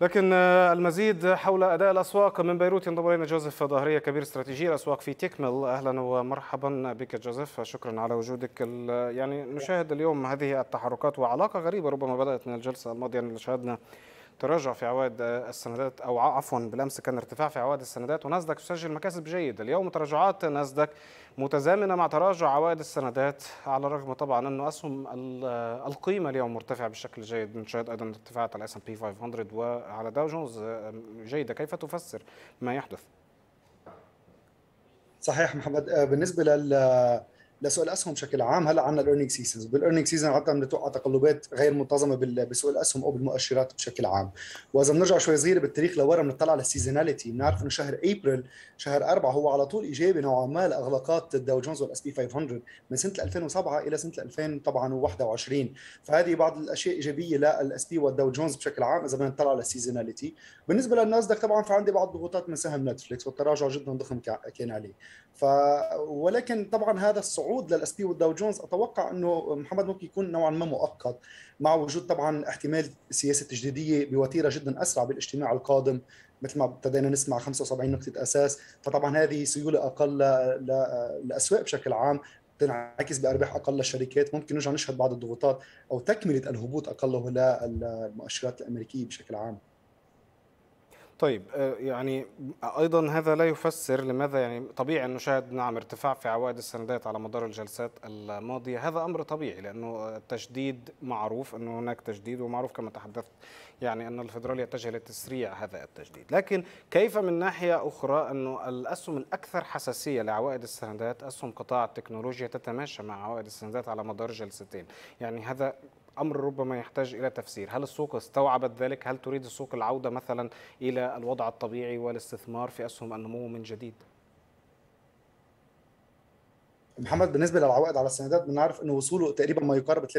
لكن آه، المزيد حول اداء الاسواق من بيروت ينضم الينا جوزيف ظهرية كبير استراتيجي الاسواق في تكمل اهلا ومرحبا بك جوزيف شكرا على وجودك يعني نشاهد اليوم هذه التحركات وعلاقه غريبه ربما بدات من الجلسه الماضيه يعني اللي شاهدنا تراجع في عوائد السندات او عفوا بالامس كان ارتفاع في عوائد السندات وناسداك تسجل مكاسب جيده اليوم تراجعات ناسداك متزامنه مع تراجع عوائد السندات على الرغم طبعا انه اسهم القيمه اليوم مرتفعه بشكل جيد نشاهد ايضا ارتفاعات على اس ام بي 500 وعلى داو جونز جيده كيف تفسر ما يحدث صحيح محمد آه، بالنسبه لل لسوق الاسهم بشكل عام هلا عندنا الايرننج سيزونز بالايرننج سيزون عاده بنتوقع تقلبات غير منتظمه بسوق الاسهم او بالمؤشرات بشكل عام واذا بنرجع شوي صغير بالتاريخ لورا بنطلع على السيزوناليتي بنعرف انه شهر ابريل شهر أربعة هو على طول ايجابي نوعا ما لاغلاقات الداو جونز والاس بي 500 من سنه 2007 الى سنه 2021 فهذه بعض الاشياء ايجابيه للاس بي والداو جونز بشكل عام اذا بدنا نطلع على السيزوناليتي بالنسبه للناسداك طبعا فعندي بعض الضغوطات من سهم نتفليكس والتراجع جدا ضخم كان عليه ف ولكن طبعا هذا الصعود صعود للاس بي والداو جونز اتوقع انه محمد ممكن يكون نوعا ما مؤقت مع وجود طبعا احتمال سياسه تجديديه بوتيره جدا اسرع بالاجتماع القادم مثل ما ابتدينا نسمع 75 نقطه اساس فطبعا هذه سيوله اقل للاسواق بشكل عام تنعكس بارباح اقل للشركات ممكن نرجع نشهد بعض الضغوطات او تكمله الهبوط اقله للمؤشرات الامريكيه بشكل عام طيب آه، يعني ايضا هذا لا يفسر لماذا يعني طبيعي ان نشاهد نعم ارتفاع في عوائد السندات على مدار الجلسات الماضيه هذا امر طبيعي لانه التجديد معروف انه هناك تجديد ومعروف كما تحدثت يعني ان الفدرالي يتجه لتسريع هذا التجديد لكن كيف من ناحيه اخرى انه الاسهم الاكثر حساسيه لعوائد السندات اسهم قطاع التكنولوجيا تتماشى مع عوائد السندات على مدار جلستين يعني هذا امر ربما يحتاج الى تفسير هل السوق استوعبت ذلك هل تريد السوق العوده مثلا الى الوضع الطبيعي والاستثمار في اسهم النمو من جديد محمد بالنسبه للعوائد على السندات بنعرف انه وصوله تقريبا ما يقارب 3%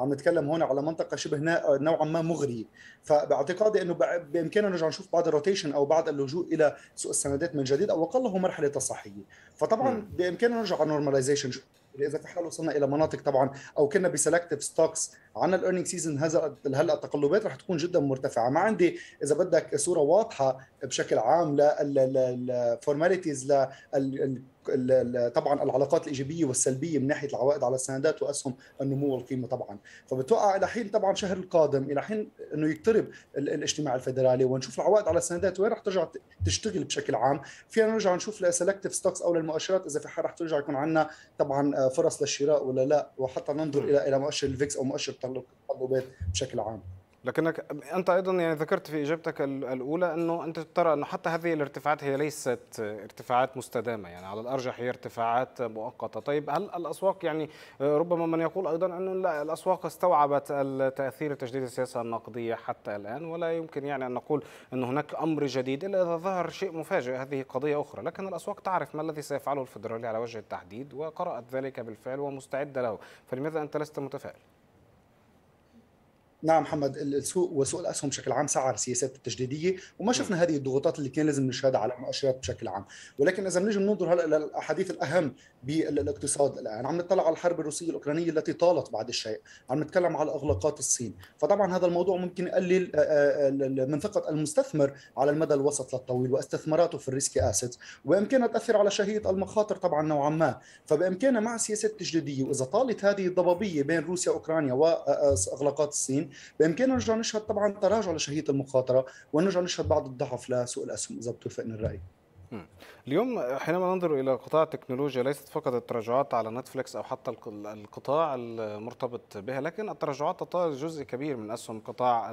عم نتكلم هون على منطقه شبه نوعا ما مغري فباعتقادي انه بامكاننا نرجع نشوف بعض الروتيشن او بعض اللجوء الى سوق السندات من جديد او اقله مرحله تصحيحيه فطبعا بامكاننا نرجع على نورماليزيشن اذا في حال وصلنا الى مناطق طبعا او كنا بسلكتيف ستوكس عن الايرنينج سيزون هذا هلا التقلبات رح تكون جدا مرتفعه ما عندي اذا بدك صوره واضحه بشكل عام للفورماليتيز لل طبعا العلاقات الايجابيه والسلبيه من ناحيه العوائد على السندات واسهم النمو والقيمه طبعا فبتوقع الى حين طبعا شهر القادم الى حين انه يقترب الاجتماع الفدرالي ونشوف العوائد على السندات وين رح ترجع تشتغل بشكل عام فينا نرجع نشوف لسلكتيف ستوكس او للمؤشرات اذا في حال رح ترجع يكون عندنا طبعا آه، فرص للشراء ولا لا وحتى ننظر الى الى مؤشر الفيكس او مؤشر التقلبات بشكل عام لكنك انت ايضا يعني ذكرت في اجابتك الاولى انه انت ترى انه حتى هذه الارتفاعات هي ليست ارتفاعات مستدامه يعني على الارجح هي ارتفاعات مؤقته، طيب هل الاسواق يعني ربما من يقول ايضا انه لا الاسواق استوعبت تاثير تجديد السياسه النقديه حتى الان ولا يمكن يعني ان نقول ان هناك امر جديد الا اذا ظهر شيء مفاجئ هذه قضيه اخرى، لكن الاسواق تعرف ما الذي سيفعله الفدرالي على وجه التحديد وقرات ذلك بالفعل ومستعده له، فلماذا انت لست متفائل؟ نعم محمد السوق وسوق الاسهم بشكل عام سعى سياسات التجديديه وما نعم. شفنا هذه الضغوطات اللي كان لازم نشهدها على المؤشرات بشكل عام، ولكن اذا بنيجي ننظر هلا للاحاديث الاهم بالاقتصاد الان، عم نطلع على الحرب الروسيه الاوكرانيه التي طالت بعد الشيء، عم نتكلم على اغلاقات الصين، فطبعا هذا الموضوع ممكن يقلل آه، آه، من ثقه المستثمر على المدى الوسط للطويل واستثماراته في الريسك اسيتس، وبامكانها تاثر على شهيه المخاطر طبعا نوعا ما، فبامكانها مع سياسات التجديديه واذا طالت هذه الضبابيه بين روسيا واوكرانيا واغلاقات آه، الصين بامكاننا نرجع نشهد طبعا تراجع لشهيه المخاطره ونرجع نشهد بعض الضعف لسوق الاسهم اذا بتوافقني الراي اليوم حينما ننظر الى قطاع التكنولوجيا ليست فقط التراجعات على نتفليكس او حتى القطاع المرتبط بها لكن التراجعات تطال جزء كبير من اسهم قطاع آه،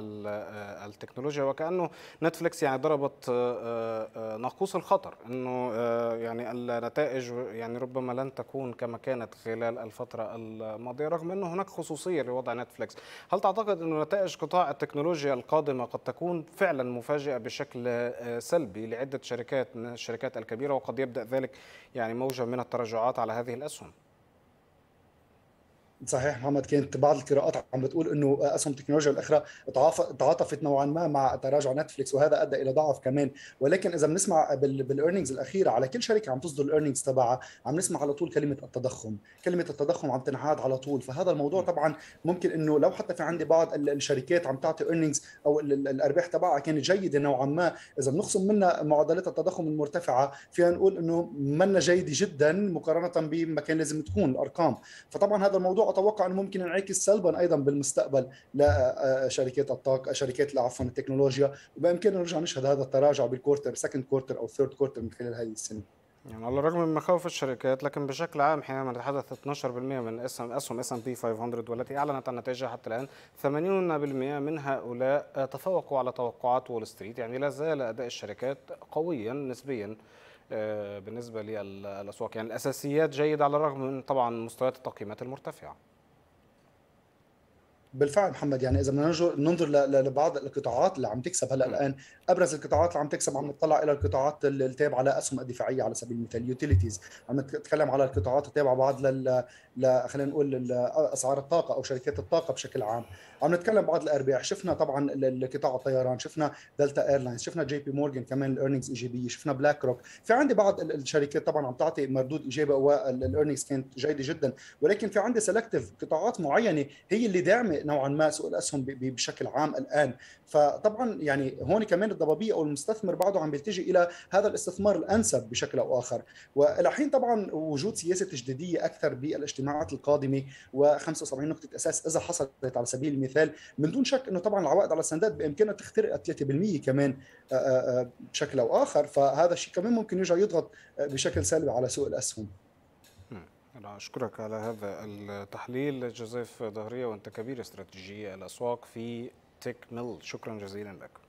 التكنولوجيا وكانه نتفليكس يعني ضربت آه، آه، ناقوس الخطر انه يعني النتائج يعني ربما لن تكون كما كانت خلال الفتره الماضيه رغم انه هناك خصوصيه لوضع نتفليكس هل تعتقد انه نتائج قطاع التكنولوجيا القادمه قد تكون فعلا مفاجئه بشكل سلبي لعده شركات الشركات الكبيرة وقد يبدأ ذلك يعني موجة من التراجعات على هذه الأسهم صحيح محمد كانت بعض القراءات عم بتقول انه اسهم تكنولوجيا الاخرى تعاطفت نوعا ما مع تراجع نتفليكس وهذا ادى الى ضعف كمان ولكن اذا بنسمع بالايرنينجز الاخيره على كل شركه عم تصدر الايرنينجز تبعها عم نسمع على طول كلمه التضخم كلمه التضخم عم تنعاد على طول فهذا الموضوع طبعا ممكن انه لو حتى في عندي بعض الشركات عم تعطي ايرنينجز او الارباح تبعها كانت جيده نوعا ما اذا بنخصم منها معدلات التضخم المرتفعه فينا نقول انه منا جيده جدا مقارنه بما كان لازم تكون الارقام فطبعا هذا الموضوع واتوقع انه ممكن ينعكس سلبا ايضا بالمستقبل لشركات آه، آه، الطاقه شركات عفوا التكنولوجيا وبامكاننا نرجع نشهد هذا التراجع بالكورتر سكند كورتر او ثيرد كورتر من خلال هذه السنه يعني على الرغم من مخاوف الشركات لكن بشكل عام حينما تحدث 12% من اسهم اسهم اس ام بي 500 والتي اعلنت عن نتائجها حتى الان 80% من هؤلاء تفوقوا على توقعات وول ستريت يعني لا زال اداء الشركات قويا نسبيا آه، بالنسبه للاسواق يعني الاساسيات جيده على الرغم من طبعا مستويات التقييمات المرتفعه بالفعل محمد يعني اذا بدنا ننظر لبعض القطاعات اللي عم تكسب هلا الان ابرز القطاعات اللي عم تكسب عم نطلع الى القطاعات التابعه لاسهم الدفاعيه على سبيل المثال اليوتيليتيز عم نتكلم على القطاعات التابعه بعض لل خلينا نقول اسعار الطاقه او شركات الطاقه بشكل عام عم نتكلم بعض الارباح شفنا طبعا قطاع الطيران شفنا دلتا ايرلاينز شفنا جي بي مورجان كمان الايرنينجز ايجابيه شفنا بلاك روك في عندي بعض الشركات طبعا عم تعطي مردود ايجابي والايرنينجز كانت جيده جدا ولكن في عندي سلكتيف قطاعات معينه هي اللي داعمه نوعا ما سوق الاسهم بشكل عام الان فطبعا يعني هون كمان الضبابيه او المستثمر بعده عم بيلتجئ الى هذا الاستثمار الانسب بشكل او اخر والى حين طبعا وجود سياسه تجديديه اكثر بالاجتماعات القادمه و75 نقطه اساس اذا حصلت على سبيل المثال من دون شك انه طبعا العوائد على السندات بامكانها تخترق 3% كمان آه، آه، آه، بشكل او اخر فهذا الشيء كمان ممكن يرجع يضغط بشكل سلبي على سوق الاسهم أنا أشكرك على هذا التحليل جوزيف ظهرية وأنت كبير استراتيجي الأسواق في ميل شكرا جزيلا لك